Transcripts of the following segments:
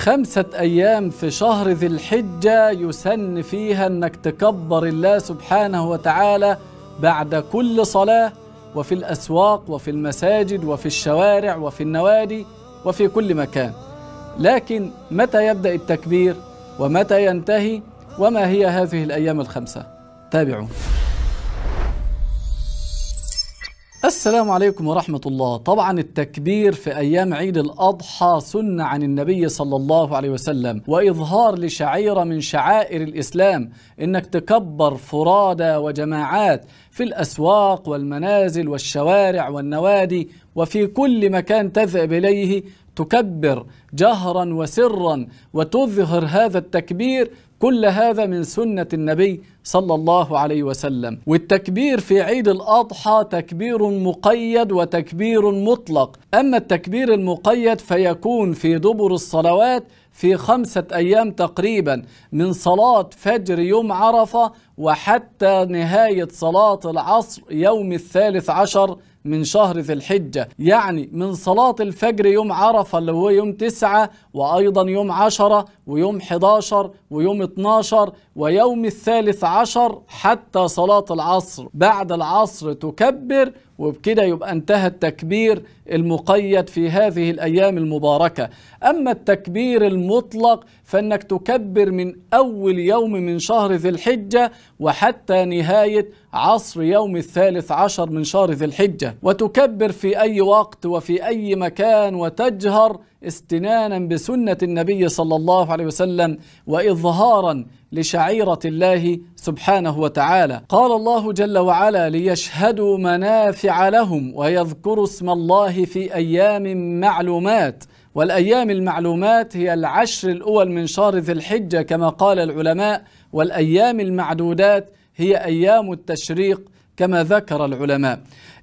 خمسة أيام في شهر ذي الحجة يسن فيها أنك تكبر الله سبحانه وتعالى بعد كل صلاة وفي الأسواق وفي المساجد وفي الشوارع وفي النوادي وفي كل مكان لكن متى يبدأ التكبير ومتى ينتهي وما هي هذه الأيام الخمسة تابعوا السلام عليكم ورحمة الله طبعا التكبير في أيام عيد الأضحى سنة عن النبي صلى الله عليه وسلم وإظهار لشعيرة من شعائر الإسلام إنك تكبر فرادى وجماعات في الأسواق والمنازل والشوارع والنوادي وفي كل مكان تذهب إليه تكبر جهرا وسرا وتظهر هذا التكبير كل هذا من سنة النبي صلى الله عليه وسلم والتكبير في عيد الأضحى تكبير مقيد وتكبير مطلق أما التكبير المقيد فيكون في دبر الصلوات في خمسة أيام تقريبا من صلاة فجر يوم عرفة وحتى نهاية صلاة العصر يوم الثالث عشر من شهر ذي الحجة يعني من صلاة الفجر يوم عرفة اللي هو يوم تسعة وأيضا يوم عشرة ويوم 11 ويوم 12 ويوم الثالث عشر حتى صلاة العصر بعد العصر تكبر وبكده يبقى انتهى التكبير المقيد في هذه الأيام المباركة أما التكبير المطلق فإنك تكبر من أول يوم من شهر ذي الحجة وحتى نهاية عصر يوم الثالث عشر من شهر ذي الحجة وتكبر في أي وقت وفي أي مكان وتجهر استنانا بسنة النبي صلى الله عليه وسلم وإظهارا لشعيرة الله سبحانه وتعالى قال الله جل وعلا ليشهدوا منافع لهم ويذكروا اسم الله في أيام معلومات والأيام المعلومات هي العشر الأول من شهر ذي الحجة كما قال العلماء والأيام المعدودات هي أيام التشريق كما ذكر العلماء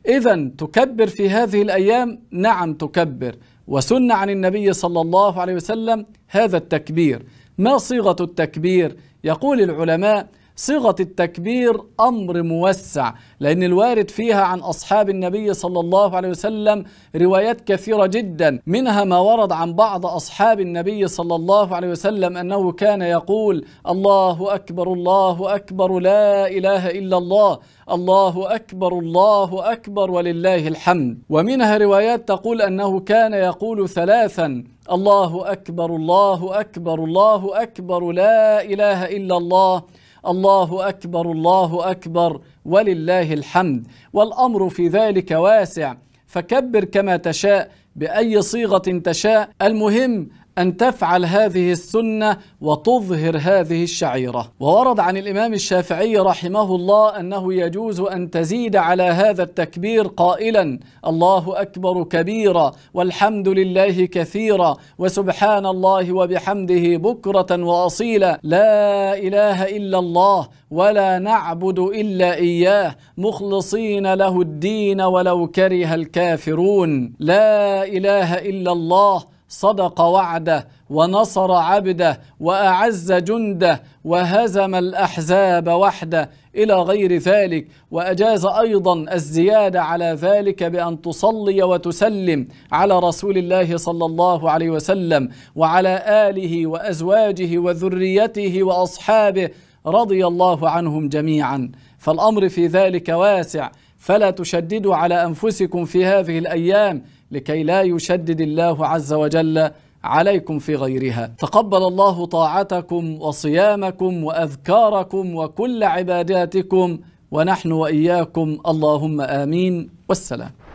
إذا تكبر في هذه الأيام؟ نعم تكبر وسن عن النبي صلى الله عليه وسلم هذا التكبير ما صيغة التكبير يقول العلماء صيغة التكبير أمر موسع لأن الوارد فيها عن أصحاب النبي صلى الله عليه وسلم روايات كثيرة جدا منها ما ورد عن بعض أصحاب النبي صلى الله عليه وسلم أنه كان يقول الله أكبر الله أكبر لا إله إلا الله الله أكبر الله أكبر ولله الحمد ومنها روايات تقول أنه كان يقول ثلاثا الله أكبر الله أكبر الله أكبر لا إله إلا الله الله اكبر الله اكبر ولله الحمد والامر في ذلك واسع فكبر كما تشاء باي صيغه تشاء المهم أن تفعل هذه السنة وتظهر هذه الشعيرة وورد عن الإمام الشافعي رحمه الله أنه يجوز أن تزيد على هذا التكبير قائلا الله أكبر كبيرا والحمد لله كثيرا وسبحان الله وبحمده بكرة وأصيلا لا إله إلا الله ولا نعبد إلا إياه مخلصين له الدين ولو كره الكافرون لا إله إلا الله صدق وعده ونصر عبده واعز جنده وهزم الاحزاب وحده الى غير ذلك واجاز ايضا الزياده على ذلك بان تصلي وتسلم على رسول الله صلى الله عليه وسلم وعلى اله وازواجه وذريته واصحابه رضي الله عنهم جميعا فالامر في ذلك واسع فلا تشددوا على أنفسكم في هذه الأيام لكي لا يشدد الله عز وجل عليكم في غيرها تقبل الله طاعتكم وصيامكم وأذكاركم وكل عباداتكم ونحن وإياكم اللهم آمين والسلام